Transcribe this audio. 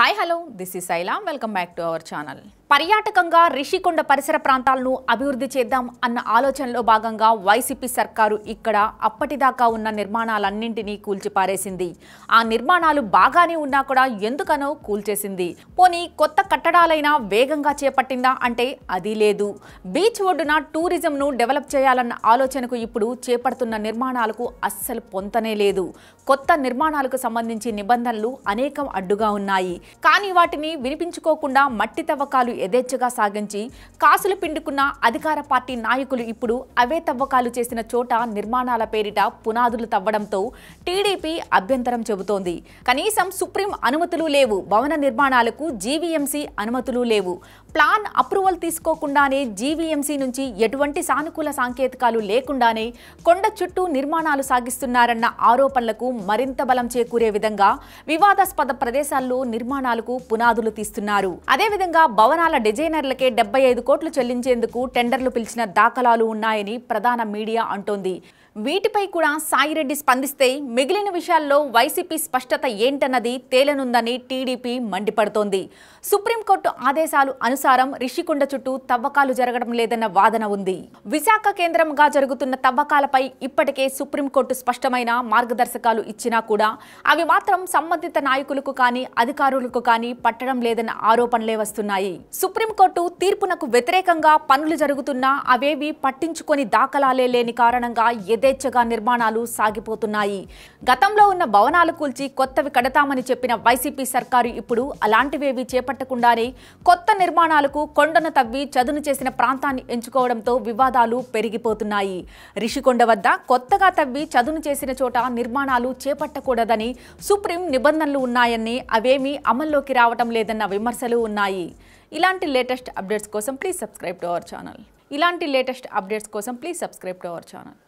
Hi, hello, this is Sailam. Welcome back to our channel. పర్యాటకంగా రిషికొండ పరిసర ప్రాంతాలను అభివృద్ధి చేద్దాం అన్న ఆలోచనలో భాగంగా వైసీపీ సర్కారు ఇక్కడ అప్పటిదాకా ఉన్న నిర్మాణాలన్నింటినీ కూల్చిపారేసింది ఆ నిర్మాణాలు బాగానే ఉన్నా కూడా ఎందుకనో కూల్చేసింది పోనీ కొత్త కట్టడాలైనా వేగంగా చేపట్టిందా అంటే అది లేదు బీచ్ ఒడ్డున టూరిజంను డెవలప్ చేయాలన్న ఆలోచనకు ఇప్పుడు చేపడుతున్న నిర్మాణాలకు అస్సలు పొంతనే లేదు కొత్త నిర్మాణాలకు సంబంధించి నిబంధనలు అనేకం అడ్డుగా ఉన్నాయి కానీ వాటిని వినిపించుకోకుండా మట్టి తవ్వకాలు యథేచ్ఛగా సాగించి కాసులు పిండుకున్న అధికార పార్టీ నాయకులు ఇప్పుడు అవే తవ్వకాలు చేసిన చోట నిర్మాణాల పేరిట పునాదులు తవ్వడంతో టీడీపీ అభ్యంతరం చెబుతోంది కనీసం సుప్రీం అనుమతులు లేవు భవన నిర్మాణాలకు జీవీఎంసీ అనుమతులు లేవు ప్లాన్ అప్రూవల్ తీసుకోకుండానే జీవీఎంసీ నుంచి ఎటువంటి సానుకూల సాంకేతికాలు లేకుండానే కొండ చుట్టూ నిర్మాణాలు సాగిస్తున్నారన్న ఆరోపణలకు మరింత బలం చేకూరే విధంగా వివాదాస్పద ప్రదేశాల్లో నిర్మాణాలకు పునాదులు తీస్తున్నారు అదేవిధంగా భవనాలు వాహనాల డిజైనర్లకే డెబ్బై ఐదు కోట్లు చెల్లించేందుకు టెండర్లు పిలిచిన దాఖలాలు ఉన్నాయని ప్రధాన మీడియా అంటోంది వీటిపై కూడా సాయిరెడ్డి స్పందిస్తే మిగిలిన విషయాల్లో వైసీపీ స్పష్టత ఏంటన్నది తేలనుందని టీడీపీ మండిపడుతోంది సుప్రీంకోర్టు ఆదేశాలు అనుసారం రిషికొండ చుట్టూ తవ్వకాలు జరగడం లేదన్న వాదన ఉంది విశాఖ కేంద్రంగా జరుగుతున్న తవ్వకాలపై ఇప్పటికే సుప్రీంకోర్టు స్పష్టమైన మార్గదర్శకాలు ఇచ్చినా కూడా అవి మాత్రం సంబంధిత నాయకులకు కానీ అధికారులకు కానీ పట్టడం లేదన్న ఆరోపణలే వస్తున్నాయి సుప్రీంకోర్టు తీర్పునకు వ్యతిరేకంగా పనులు జరుగుతున్నా అవేవి పట్టించుకొని దాఖలాలే లేని కారణంగా యథేచ్ఛగా నిర్మాణాలు సాగిపోతున్నాయి గతంలో ఉన్న భవనాలు కూల్చి కొత్తవి కడతామని చెప్పిన వైసీపీ సర్కారు ఇప్పుడు అలాంటివేవి చేపట్టకుండానే కొత్త నిర్మాణాలకు కొండను తవ్వి చదును చేసిన ప్రాంతాన్ని ఎంచుకోవడంతో వివాదాలు పెరిగిపోతున్నాయి రిషికొండ వద్ద కొత్తగా తవ్వి చదును చేసిన చోట నిర్మాణాలు చేపట్టకూడదని సుప్రీం నిబంధనలు ఉన్నాయని అవేమీ అమల్లోకి రావటం లేదన్న విమర్శలు ఉన్నాయి ఇలాంటి లేటెస్ట్ అప్డేట్స్ కోసం please subscribe to our channel ఇలాంటి లేటెస్ట్ అప్డేట్స్ కోసం please subscribe to our channel